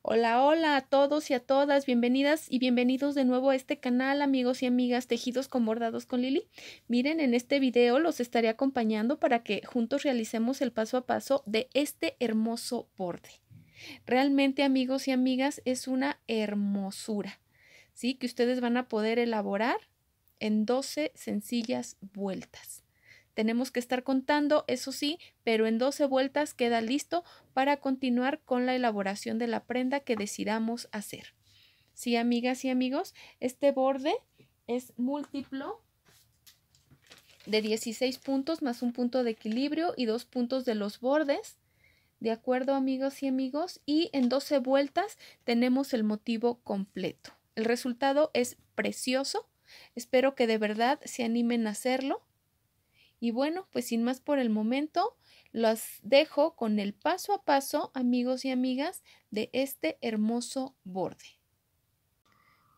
Hola, hola a todos y a todas, bienvenidas y bienvenidos de nuevo a este canal, amigos y amigas Tejidos con Bordados con Lili. Miren, en este video los estaré acompañando para que juntos realicemos el paso a paso de este hermoso borde. Realmente, amigos y amigas, es una hermosura, ¿sí? Que ustedes van a poder elaborar en 12 sencillas vueltas. Tenemos que estar contando, eso sí, pero en 12 vueltas queda listo para continuar con la elaboración de la prenda que decidamos hacer. Sí, amigas y amigos, este borde es múltiplo de 16 puntos más un punto de equilibrio y dos puntos de los bordes. ¿De acuerdo, amigos y amigos? Y en 12 vueltas tenemos el motivo completo. El resultado es precioso. Espero que de verdad se animen a hacerlo. Y bueno, pues sin más por el momento, las dejo con el paso a paso, amigos y amigas, de este hermoso borde.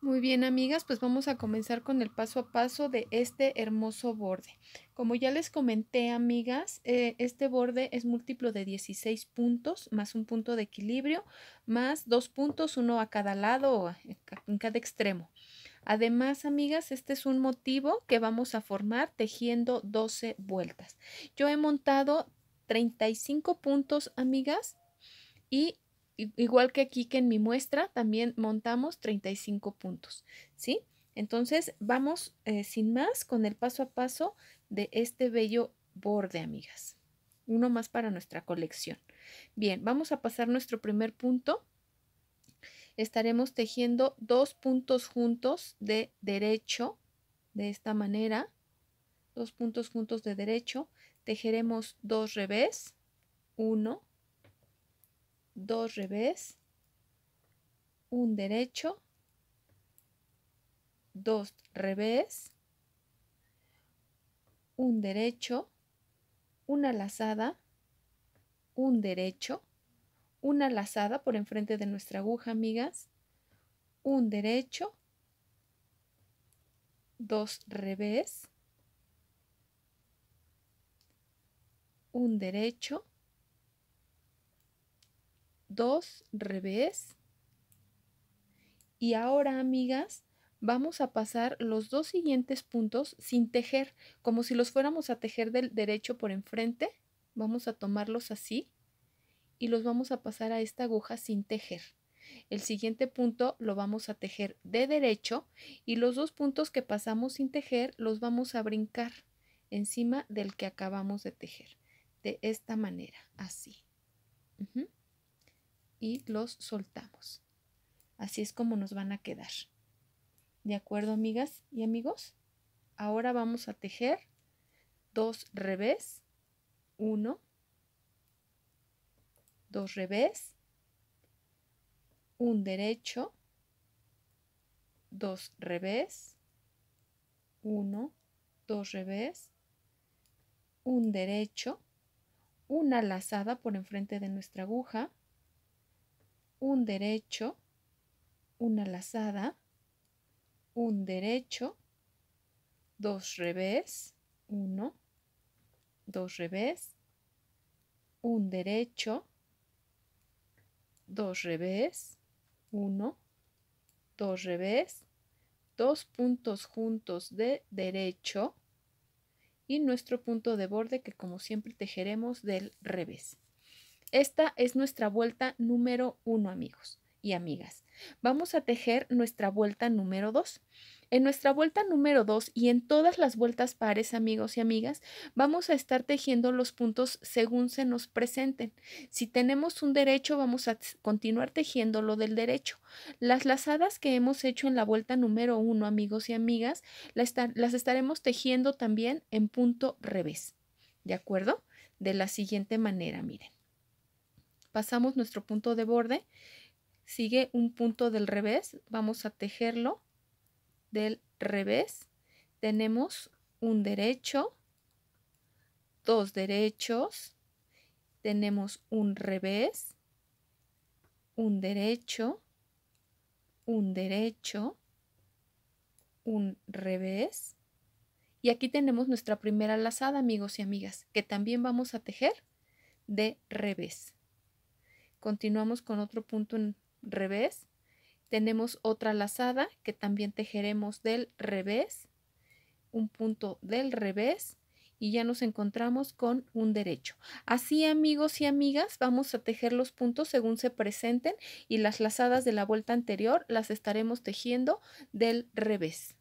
Muy bien, amigas, pues vamos a comenzar con el paso a paso de este hermoso borde. Como ya les comenté, amigas, eh, este borde es múltiplo de 16 puntos, más un punto de equilibrio, más dos puntos, uno a cada lado, eh, en cada extremo. Además, amigas, este es un motivo que vamos a formar tejiendo 12 vueltas. Yo he montado 35 puntos, amigas, y igual que aquí que en mi muestra, también montamos 35 puntos, ¿sí? Entonces, vamos eh, sin más con el paso a paso de este bello borde, amigas. Uno más para nuestra colección. Bien, vamos a pasar nuestro primer punto estaremos tejiendo dos puntos juntos de derecho, de esta manera, dos puntos juntos de derecho, tejeremos dos revés, uno, dos revés, un derecho, dos revés, un derecho, una lazada, un derecho, una lazada por enfrente de nuestra aguja, amigas, un derecho, dos revés, un derecho, dos revés. Y ahora, amigas, vamos a pasar los dos siguientes puntos sin tejer, como si los fuéramos a tejer del derecho por enfrente. Vamos a tomarlos así y los vamos a pasar a esta aguja sin tejer. El siguiente punto lo vamos a tejer de derecho y los dos puntos que pasamos sin tejer los vamos a brincar encima del que acabamos de tejer. De esta manera, así. Y los soltamos. Así es como nos van a quedar. ¿De acuerdo, amigas y amigos? Ahora vamos a tejer dos revés, uno, dos revés, un derecho, dos revés, uno, dos revés, un derecho, una lazada por enfrente de nuestra aguja, un derecho, una lazada, un derecho, dos revés, uno, dos revés, un derecho, dos revés, uno dos revés, dos puntos juntos de derecho y nuestro punto de borde que como siempre tejeremos del revés. Esta es nuestra vuelta número uno amigos y amigas. Vamos a tejer nuestra vuelta número 2. En nuestra vuelta número 2 y en todas las vueltas pares, amigos y amigas, vamos a estar tejiendo los puntos según se nos presenten. Si tenemos un derecho, vamos a continuar tejiendo lo del derecho. Las lazadas que hemos hecho en la vuelta número 1, amigos y amigas, las, las estaremos tejiendo también en punto revés. ¿De acuerdo? De la siguiente manera, miren. Pasamos nuestro punto de borde, sigue un punto del revés, vamos a tejerlo del revés, tenemos un derecho, dos derechos, tenemos un revés, un derecho, un derecho, un revés. Y aquí tenemos nuestra primera lazada, amigos y amigas, que también vamos a tejer de revés. Continuamos con otro punto en revés. Tenemos otra lazada que también tejeremos del revés, un punto del revés y ya nos encontramos con un derecho. Así amigos y amigas vamos a tejer los puntos según se presenten y las lazadas de la vuelta anterior las estaremos tejiendo del revés.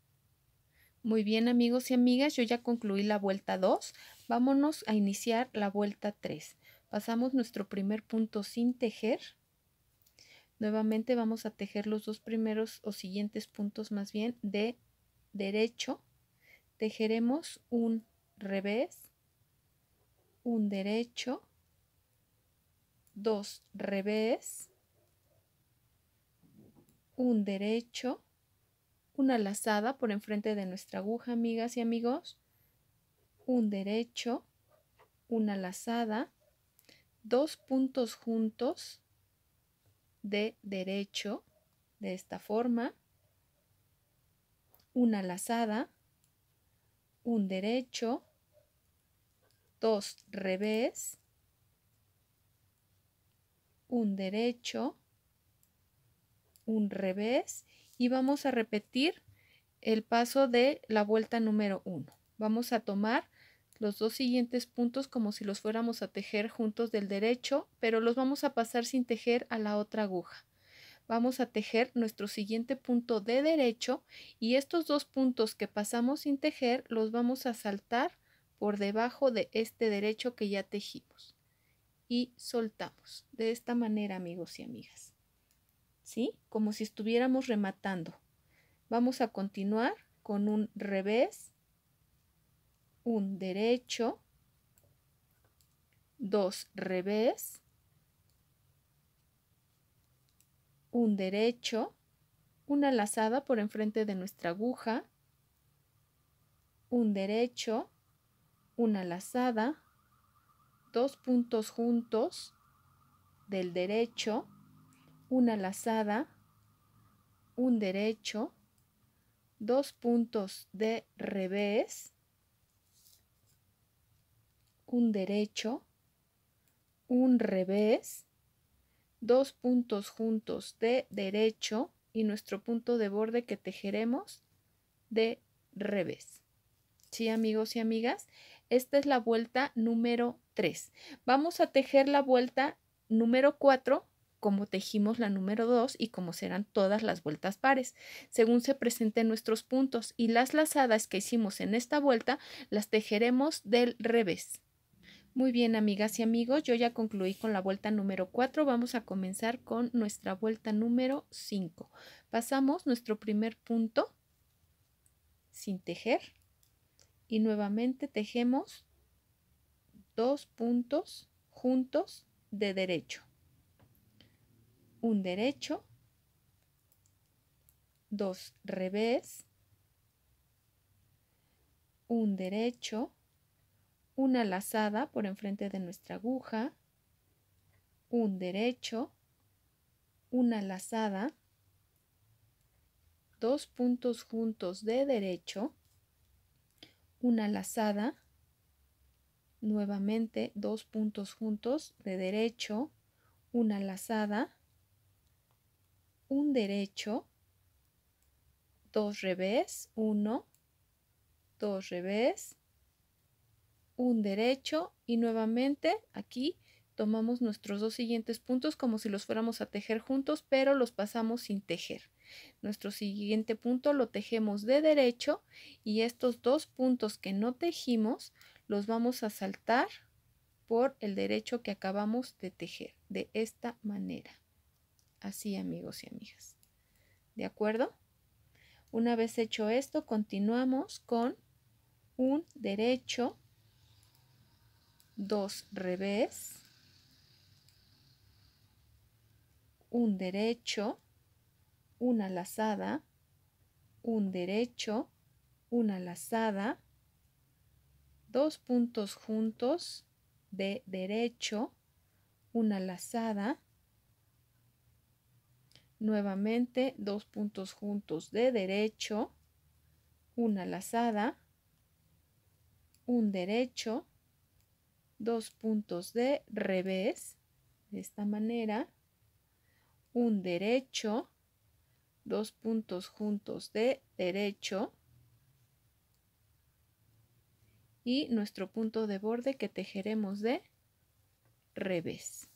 Muy bien amigos y amigas, yo ya concluí la vuelta 2, vámonos a iniciar la vuelta 3. Pasamos nuestro primer punto sin tejer Nuevamente vamos a tejer los dos primeros o siguientes puntos más bien de derecho. Tejeremos un revés, un derecho, dos revés, un derecho, una lazada por enfrente de nuestra aguja, amigas y amigos, un derecho, una lazada, dos puntos juntos, de derecho de esta forma, una lazada, un derecho, dos revés, un derecho, un revés y vamos a repetir el paso de la vuelta número 1. Vamos a tomar los dos siguientes puntos como si los fuéramos a tejer juntos del derecho, pero los vamos a pasar sin tejer a la otra aguja. Vamos a tejer nuestro siguiente punto de derecho y estos dos puntos que pasamos sin tejer los vamos a saltar por debajo de este derecho que ya tejimos y soltamos de esta manera amigos y amigas ¿sí? como si estuviéramos rematando vamos a continuar con un revés un derecho, dos revés, un derecho, una lazada por enfrente de nuestra aguja, un derecho, una lazada, dos puntos juntos del derecho, una lazada, un derecho, dos puntos de revés, un derecho, un revés, dos puntos juntos de derecho y nuestro punto de borde que tejeremos de revés. Sí, amigos y amigas, esta es la vuelta número 3. Vamos a tejer la vuelta número 4 como tejimos la número 2 y como serán todas las vueltas pares, según se presenten nuestros puntos y las lazadas que hicimos en esta vuelta las tejeremos del revés. Muy bien, amigas y amigos, yo ya concluí con la vuelta número 4. Vamos a comenzar con nuestra vuelta número 5. Pasamos nuestro primer punto sin tejer y nuevamente tejemos dos puntos juntos de derecho. Un derecho, dos revés, un derecho, una lazada por enfrente de nuestra aguja, un derecho, una lazada, dos puntos juntos de derecho, una lazada, nuevamente dos puntos juntos de derecho, una lazada, un derecho, dos revés, uno, dos revés, un derecho y nuevamente aquí tomamos nuestros dos siguientes puntos como si los fuéramos a tejer juntos, pero los pasamos sin tejer. Nuestro siguiente punto lo tejemos de derecho y estos dos puntos que no tejimos los vamos a saltar por el derecho que acabamos de tejer, de esta manera. Así amigos y amigas. ¿De acuerdo? Una vez hecho esto, continuamos con un derecho dos revés, un derecho, una lazada, un derecho, una lazada, dos puntos juntos de derecho, una lazada, nuevamente dos puntos juntos de derecho, una lazada, un derecho, dos puntos de revés, de esta manera, un derecho, dos puntos juntos de derecho y nuestro punto de borde que tejeremos de revés.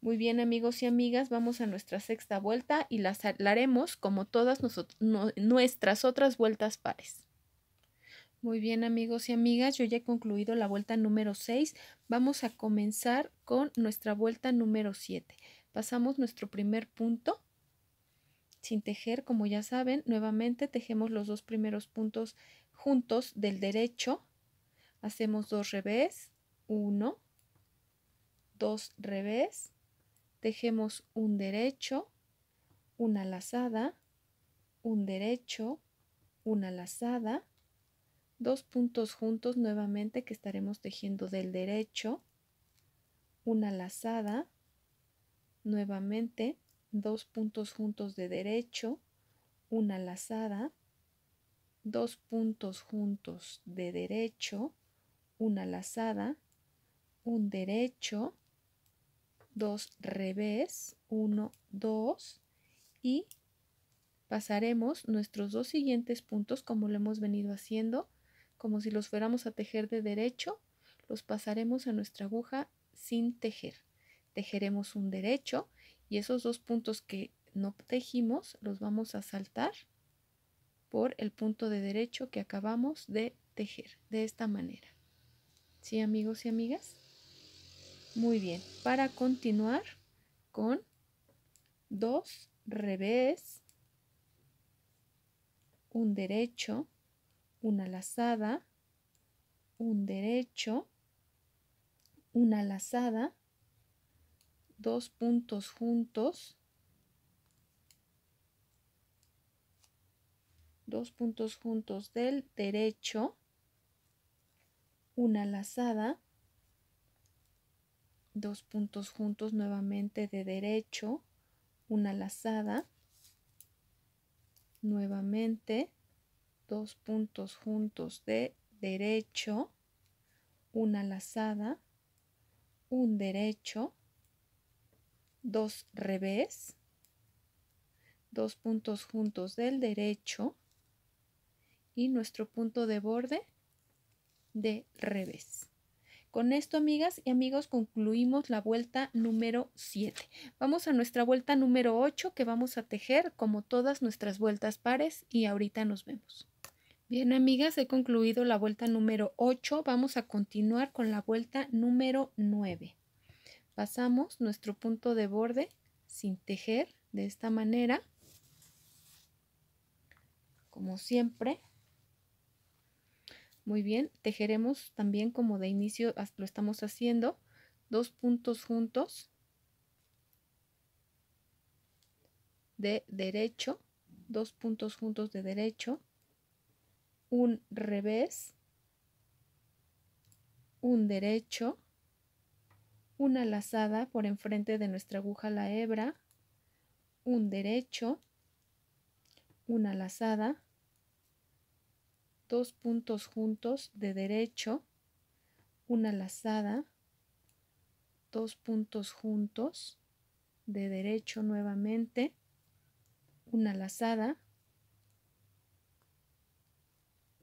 Muy bien amigos y amigas, vamos a nuestra sexta vuelta y la haremos como todas nuestras otras vueltas pares. Muy bien amigos y amigas, yo ya he concluido la vuelta número 6. Vamos a comenzar con nuestra vuelta número 7. Pasamos nuestro primer punto sin tejer, como ya saben, nuevamente tejemos los dos primeros puntos juntos del derecho. Hacemos dos revés, 1, dos revés, tejemos un derecho, una lazada, un derecho, una lazada, dos puntos juntos nuevamente que estaremos tejiendo del derecho, una lazada, nuevamente dos puntos juntos de derecho, una lazada, dos puntos juntos de derecho, una lazada, un derecho, dos revés, uno, dos y pasaremos nuestros dos siguientes puntos como lo hemos venido haciendo como si los fuéramos a tejer de derecho, los pasaremos a nuestra aguja sin tejer. Tejeremos un derecho y esos dos puntos que no tejimos los vamos a saltar por el punto de derecho que acabamos de tejer, de esta manera. ¿Sí, amigos y amigas? Muy bien, para continuar con dos revés, un derecho, una lazada, un derecho, una lazada, dos puntos juntos, dos puntos juntos del derecho, una lazada, dos puntos juntos nuevamente de derecho, una lazada, nuevamente, dos puntos juntos de derecho, una lazada, un derecho, dos revés, dos puntos juntos del derecho y nuestro punto de borde de revés. Con esto, amigas y amigos, concluimos la vuelta número 7. Vamos a nuestra vuelta número 8 que vamos a tejer como todas nuestras vueltas pares y ahorita nos vemos. Bien, amigas, he concluido la vuelta número 8. Vamos a continuar con la vuelta número 9. Pasamos nuestro punto de borde sin tejer de esta manera. Como siempre. Muy bien, tejeremos también como de inicio lo estamos haciendo. Dos puntos juntos. De derecho. Dos puntos juntos de derecho un revés, un derecho, una lazada por enfrente de nuestra aguja la hebra, un derecho, una lazada, dos puntos juntos de derecho, una lazada, dos puntos juntos de derecho nuevamente, una lazada,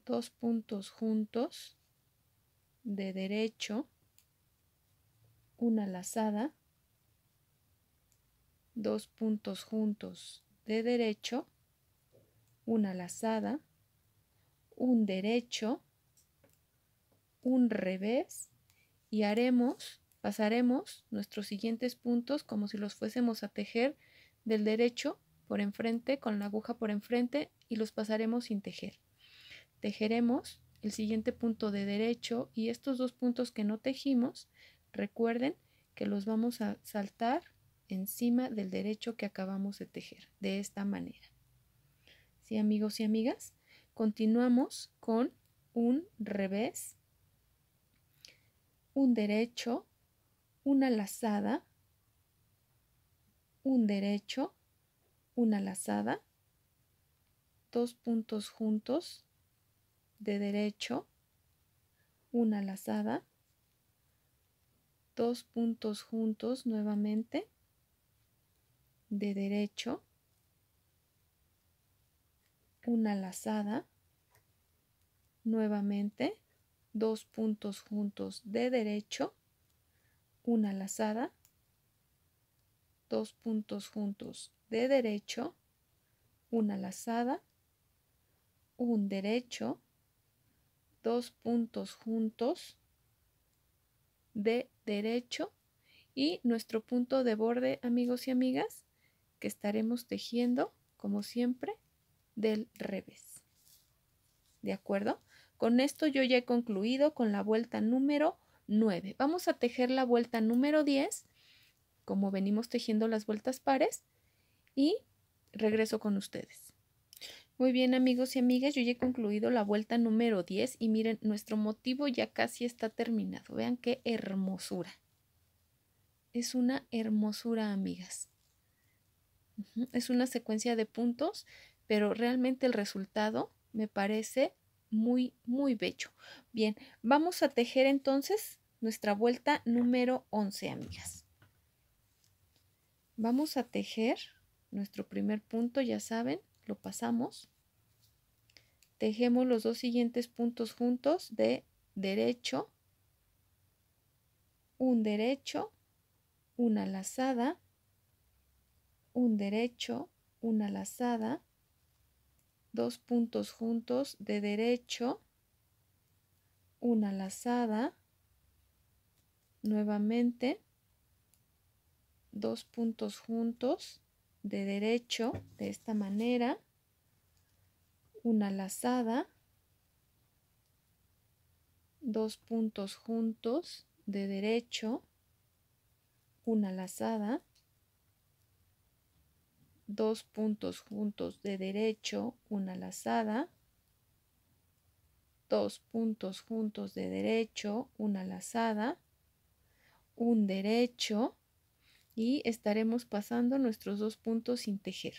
dos puntos juntos de derecho, una lazada, dos puntos juntos de derecho, una lazada, un derecho, un revés y haremos, pasaremos nuestros siguientes puntos como si los fuésemos a tejer del derecho por enfrente con la aguja por enfrente y los pasaremos sin tejer. Tejeremos el siguiente punto de derecho y estos dos puntos que no tejimos, recuerden que los vamos a saltar encima del derecho que acabamos de tejer, de esta manera. ¿Sí, amigos y amigas? Continuamos con un revés, un derecho, una lazada, un derecho, una lazada, dos puntos juntos, de derecho, una lazada, dos puntos juntos nuevamente, de derecho, una lazada, nuevamente, dos puntos juntos de derecho, una lazada, dos puntos juntos de derecho, una lazada, un derecho, dos puntos juntos de derecho y nuestro punto de borde, amigos y amigas, que estaremos tejiendo, como siempre, del revés. ¿De acuerdo? Con esto yo ya he concluido con la vuelta número 9. Vamos a tejer la vuelta número 10, como venimos tejiendo las vueltas pares, y regreso con ustedes. Muy bien amigos y amigas, yo ya he concluido la vuelta número 10 y miren, nuestro motivo ya casi está terminado. Vean qué hermosura. Es una hermosura, amigas. Es una secuencia de puntos, pero realmente el resultado me parece muy, muy bello. Bien, vamos a tejer entonces nuestra vuelta número 11, amigas. Vamos a tejer nuestro primer punto, ya saben, lo pasamos. Tejemos los dos siguientes puntos juntos de derecho, un derecho, una lazada, un derecho, una lazada, dos puntos juntos de derecho, una lazada, nuevamente, dos puntos juntos, de derecho de esta manera, una lazada, dos puntos juntos de derecho, una lazada, dos puntos juntos de derecho, una lazada, dos puntos juntos de derecho, una lazada, un derecho, y estaremos pasando nuestros dos puntos sin tejer.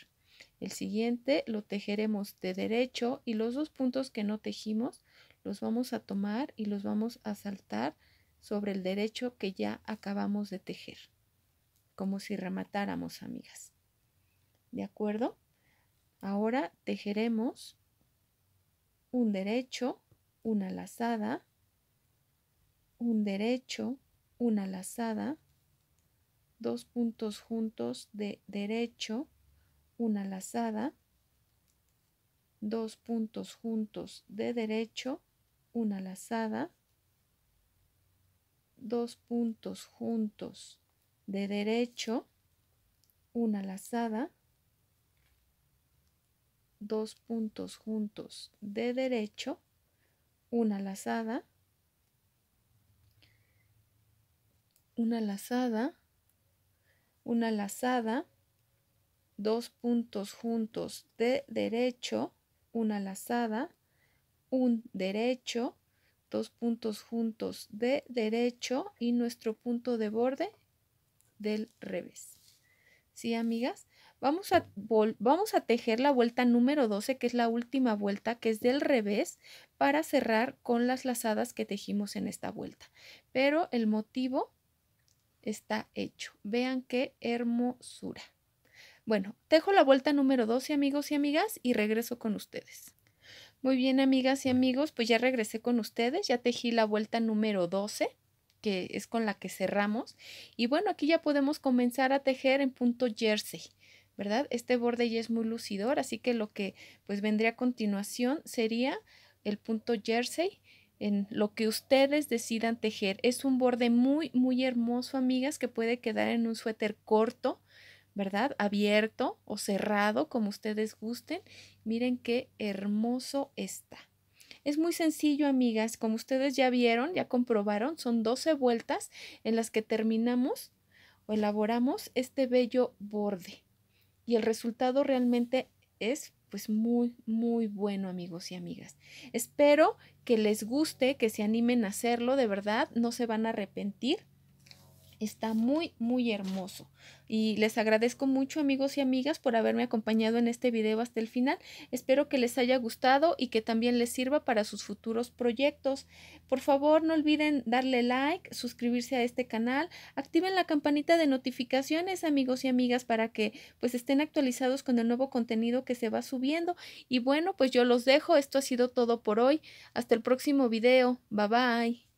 El siguiente lo tejeremos de derecho y los dos puntos que no tejimos los vamos a tomar y los vamos a saltar sobre el derecho que ya acabamos de tejer, como si rematáramos, amigas. ¿De acuerdo? Ahora tejeremos un derecho, una lazada, un derecho, una lazada, dos puntos juntos de derecho, una lazada, dos puntos juntos de derecho, una lazada, dos puntos juntos de derecho, una lazada, dos puntos juntos de derecho, una lazada, una lazada, una lazada, dos puntos juntos de derecho, una lazada, un derecho, dos puntos juntos de derecho y nuestro punto de borde del revés. ¿Sí, amigas? Vamos a, vamos a tejer la vuelta número 12, que es la última vuelta, que es del revés, para cerrar con las lazadas que tejimos en esta vuelta. Pero el motivo está hecho. Vean qué hermosura. Bueno, dejo la vuelta número 12, amigos y amigas, y regreso con ustedes. Muy bien, amigas y amigos, pues ya regresé con ustedes, ya tejí la vuelta número 12, que es con la que cerramos. Y bueno, aquí ya podemos comenzar a tejer en punto jersey, ¿verdad? Este borde ya es muy lucidor, así que lo que pues vendría a continuación sería el punto jersey en lo que ustedes decidan tejer. Es un borde muy, muy hermoso, amigas, que puede quedar en un suéter corto, ¿verdad? Abierto o cerrado, como ustedes gusten. Miren qué hermoso está. Es muy sencillo, amigas. Como ustedes ya vieron, ya comprobaron, son 12 vueltas en las que terminamos o elaboramos este bello borde. Y el resultado realmente es pues muy, muy bueno amigos y amigas. Espero que les guste, que se animen a hacerlo, de verdad, no se van a arrepentir está muy, muy hermoso. Y les agradezco mucho amigos y amigas por haberme acompañado en este video hasta el final. Espero que les haya gustado y que también les sirva para sus futuros proyectos. Por favor, no olviden darle like, suscribirse a este canal, activen la campanita de notificaciones amigos y amigas para que pues estén actualizados con el nuevo contenido que se va subiendo. Y bueno, pues yo los dejo. Esto ha sido todo por hoy. Hasta el próximo video. Bye bye.